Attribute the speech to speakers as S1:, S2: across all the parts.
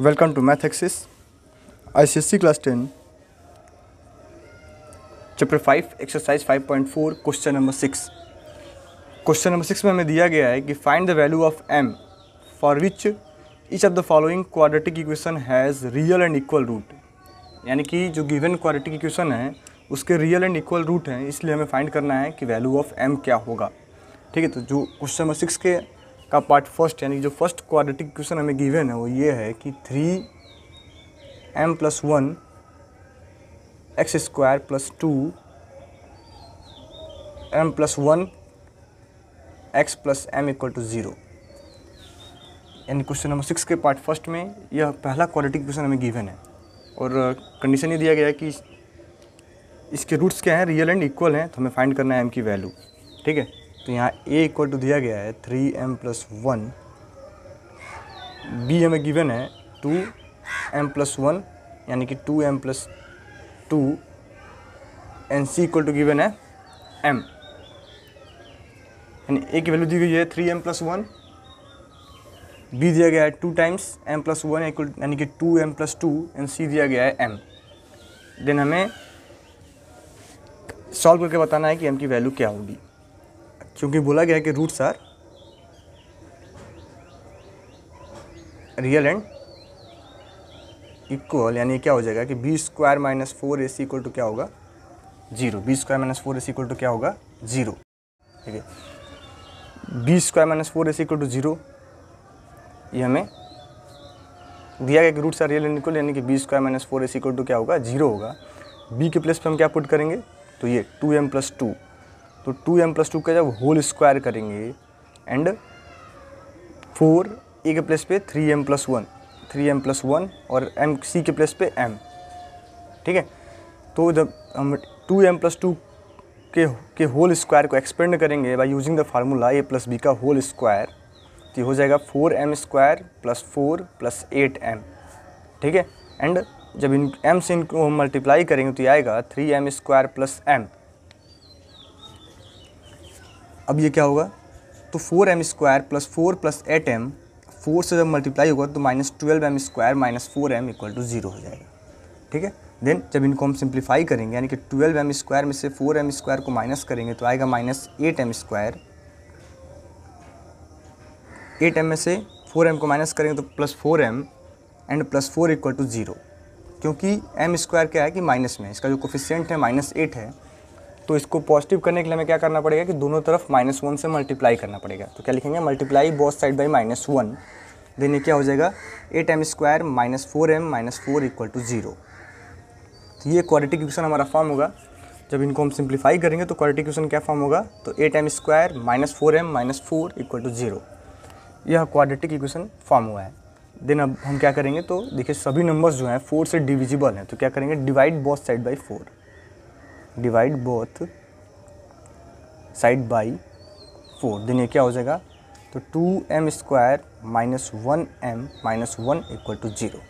S1: welcome to Math Axis ICSC class ten chapter five exercise five point four question number six question number six में हमें दिया गया है कि find the value of M for which each of the following quadratic equation has real and equal root यानी कि जो given quadratic equation है उसके रियल एंड इक्वल रूट हैं इसलिए हमें फाइंड करना है कि वैल्यू ऑफ एम क्या होगा ठीक है तो जो क्वेश्चन नंबर सिक्स के का पार्ट फर्स्ट यानी जो फर्स्ट क्वाड्रेटिक क्वेश्चन हमें गिवन है वो ये है कि three M plus one X square plus two M plus one X plus M equal to zero यानी क्वेश्चन नंबर सिक्स के पार्ट फर्स्ट में यह पहला क्वाड्रेटिक क्वेश्चन हमें गिवन है और कंडीशन uh, ये दिया गया है कि इसके रूट्स क्या हैं रियल एंड इक्वल हैं तो हमें फाइंड करना है एम की वैल्यू ठीक है तो यहाँ ए इक्वल टू दिया गया है three M plus one B हमें गिवन है टू एम प्लस वन यानी कि two M plus two and C equal to given है एम यानी ए की वैल्यू दी गई है three M plus one B दिया गया है two times M plus one equal यानी कि two M plus two and C दिया गया है एम देन हमें सॉल्व करके बताना है कि एम की वैल्यू क्या होगी क्योंकि बोला गया है कि roots are real and equal यानी क्या हो जाएगा कि B square minus four A C equal to क्या होगा zero B square minus four A C equal to क्या होगा जीरो ठीक है B square minus four A C equal to zero ये हमें दिया गया कि roots are real and equal यानी कि B square minus four A C equal to क्या होगा जीरो होगा बी के प्लेस पर हम क्या पुट करेंगे तो ये टू एम प्लस टू तो टू एम प्लस टू का जब होल स्क्वायर करेंगे एंड फोर ए के प्लेस पे three M plus one three M plus one और एम सी के प्लेस पे एम ठीक है तो जब हम टू एम प्लस टू के के होल स्क्वायर को एक्सपेंड करेंगे by using the formula A plus B का होल स्क्वायर तो ये हो जाएगा four M square plus four plus eight M ठीक है एंड जब इन एम से इनको हम मल्टीप्लाई करेंगे तो ये आएगा three M square plus M अब ये क्या होगा तो four M square plus four plus eight M four से जब मल्टीप्लाई होगा तो minus twelve M square minus four M equal to zero हो जाएगा ठीक है देन जब इनको हम सिंप्लीफाई करेंगे यानी कि ट्वेल्व एम स्क्वायर में से फोर एम स्क्वायर को माइनस करेंगे तो आएगा minus eight M square eight M में से फोर एम को माइनस करेंगे तो plus four M and plus four equal to zero क्योंकि एम स्क्वायर क्या है कि माइनस में इसका जो कोफिशियंट है माइनस एट है तो इसको पॉजिटिव करने के लिए हमें क्या करना पड़ेगा कि दोनों तरफ माइनस वन से मल्टीप्लाई करना पड़ेगा तो क्या लिखेंगे multiply both side by minus one then ये क्या हो जाएगा eight M square minus four M minus four equal to zero तो ये क्वालिटी क्वेश्चन हमारा फॉर्म होगा जब इनको हम सिंप्लीफाई करेंगे तो क्वालिटी क्वेश्चन क्या फॉर्म होगा तो eight M square minus four M minus four equal to zero यह क्वाड्रेटिक इक्वेशन फॉर्म हुआ है देन अब हम क्या करेंगे तो देखिए सभी नंबर्स जो हैं फोर से डिविजिबल हैं तो क्या करेंगे divide both side by four divide both side by four then ये क्या हो जाएगा तो two M square minus one M minus one equal to zero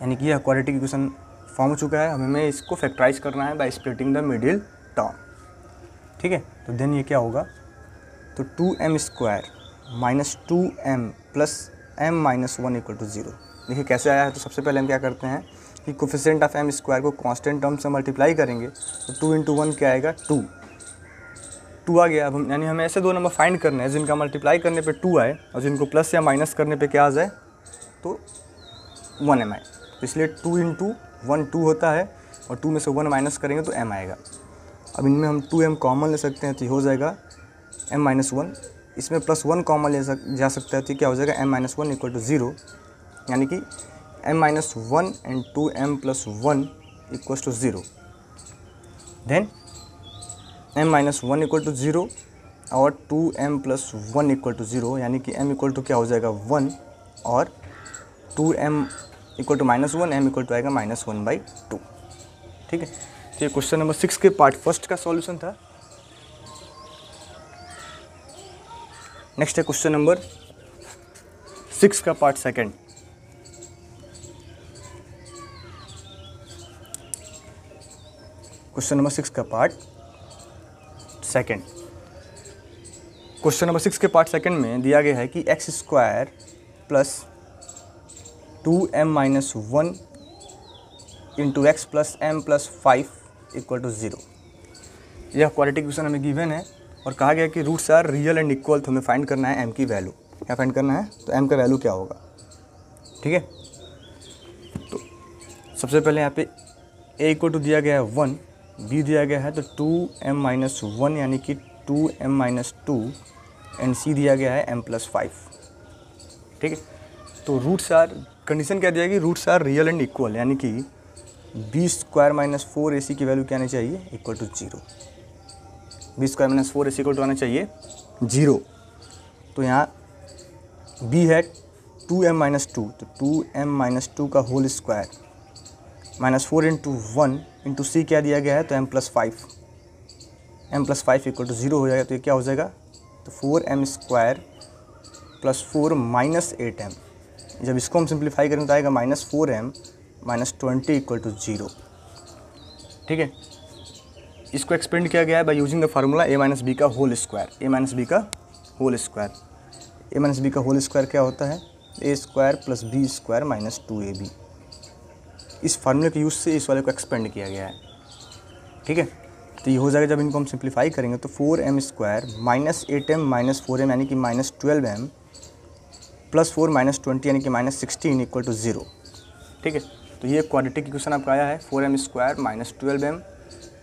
S1: यानी कि यह क्वालिटी क्वेश्चन फॉर्म हो चुका है हमें इसको फैक्टराइज करना है by splitting the middle term ठीक है तो देन ये क्या होगा तो two M square minus two M plus M minus one equal to zero देखिए कैसे आया है तो सबसे पहले हम क्या करते हैं कि कोफिशेंट ऑफ एम स्क्वायर को कांस्टेंट टर्म से मल्टीप्लाई करेंगे तो टू इंटू वन क्या आएगा टू टू आ गया अब हम यानी हमें ऐसे दो नंबर फाइंड करने हैं जिनका मल्टीप्लाई करने पे टू आए और जिनको प्लस या माइनस करने पे क्या आ जाए तो वन एम आए तो इसलिए टू इंटू वन टू होता है और टू में से वन माइनस करेंगे तो एम आएगा अब इनमें हम टू एम कॉमन ले सकते हैं तो हो जाएगा एम माइनस वन इसमें प्लस वन कॉमन ले सक जा सकता है तो क्या हो जाएगा M minus one equal to zero यानी कि M minus one and two M plus one equals two zero then M minus one equal to zero और two M plus one equal to zero यानी कि M equal to क्या हो जाएगा one और two M equal to minus one M equal to आएगा minus one by two ठीक है तो ये क्वेश्चन नंबर सिक्स के पार्ट फर्स्ट का सॉल्यूशन था नेक्स्ट है क्वेश्चन नंबर सिक्स का part second question number six का part second question number six के पार्ट सेकंड में दिया गया है कि X square plus two M minus one into X plus M plus five equal to zero यह quality question हमें गिवन है और कहा गया कि roots are real and equal तो हमें फाइंड करना है एम की वैल्यू क्या फाइंड करना है तो एम का वैल्यू क्या होगा ठीक है तो सबसे पहले यहाँ पे ए इक्वल टू दिया गया है वन बी दिया गया है तो टू एम माइनस वन यानी कि two M minus two and C दिया गया है एम प्लस फाइव ठीक है तो रूट्स आर कंडीशन क्या दिया कि roots are real and equal यानी कि B square minus four A C की वैल्यू क्या आनी चाहिए equal to zero B square minus four A C equal to आना चाहिए जीरो तो यहाँ बी है टू एम माइनस टू तो टू एम माइनस टू का whole square minus four into one into C क्या दिया गया है तो M plus five M plus five equal to zero हो जाएगा तो ये क्या हो जाएगा तो four M square plus four minus eight M जब इसको हम सिंप्लीफाई करें तो आएगा minus four M minus twenty equal to zero ठीक है इसको एक्सपेंड किया गया है by using the formula A minus B का whole square A minus B का whole square A minus B का होल स्क्वायर क्या होता है A square plus B square minus two A B इस फार्मूले के यूज़ से इस वाले को एक्सपेंड किया गया है ठीक है तो ये हो जाएगा जब इनको हम सिंप्लीफाई करेंगे तो four M square minus eight M minus four M यानी कि minus twelve M plus four minus twenty यानी कि minus sixteen equal to zero ठीक है तो ये क्वाड्रेटिक इक्वेशन आपका आया है four M square minus twelve M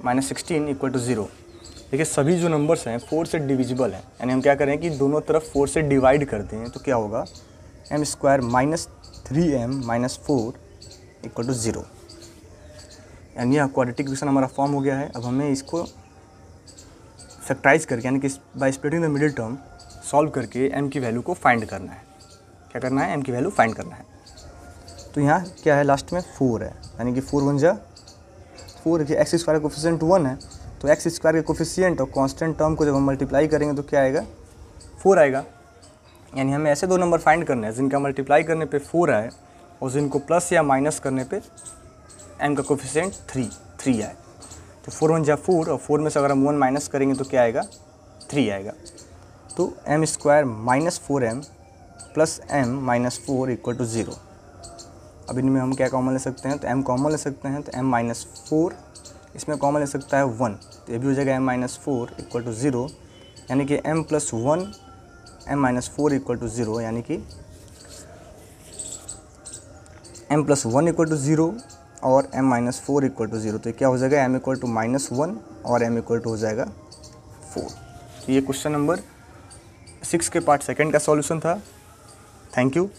S1: minus sixteen equal to zero देखिए सभी जो नंबर्स हैं फोर से डिविजिबल हैं यानी हम क्या करें कि दोनों तरफ फोर से डिवाइड करते हैं तो क्या होगा M square minus three M minus four equal to zero यानी यह क्वाड्रेटिक इक्वेशन हमारा फॉर्म हो गया है अब हमें इसको फैक्टराइज करके यानी कि by splitting the middle term solve करके एम की वैल्यू को फाइंड करना है क्या करना है एम की वैल्यू फाइंड करना है तो यहाँ क्या है लास्ट में फोर है यानी कि फोर वन जा फोर एक्स स्क्वायर का कोफिशियंट वन है तो एक्स स्क्वायर के कोफिशियंट और कॉन्स्टेंट टर्म को जब हम मल्टीप्लाई करेंगे तो क्या आएगा फोर आएगा यानी हमें ऐसे दो नंबर फाइंड करने हैं जिनका मल्टीप्लाई करने पर फोर आए और दिन को प्लस या माइनस करने पे एम का कोफिशेंट थ्री थ्री आए तो फोर वन जा फोर और फोर में से अगर हम वन माइनस करेंगे तो क्या आएगा थ्री आएगा तो M square minus four M plus M minus four equal to zero अब इनमें हम क्या कॉमन ले सकते हैं तो एम कॉमन ले सकते हैं तो एम माइनस फोर इसमें कॉमन ले सकता है वन तो ये भी हो जाएगा M minus four equal to zero यानी कि M plus one M minus four equal to zero यानी कि M plus one equal to zero और M minus four equal to zero तो क्या हो जाएगा M equal to minus one और एम इक्वल टू हो जाएगा फोर तो ये क्वेश्चन नंबर सिक्स के पार्ट सेकेंड का सॉल्यूशन था थैंक यू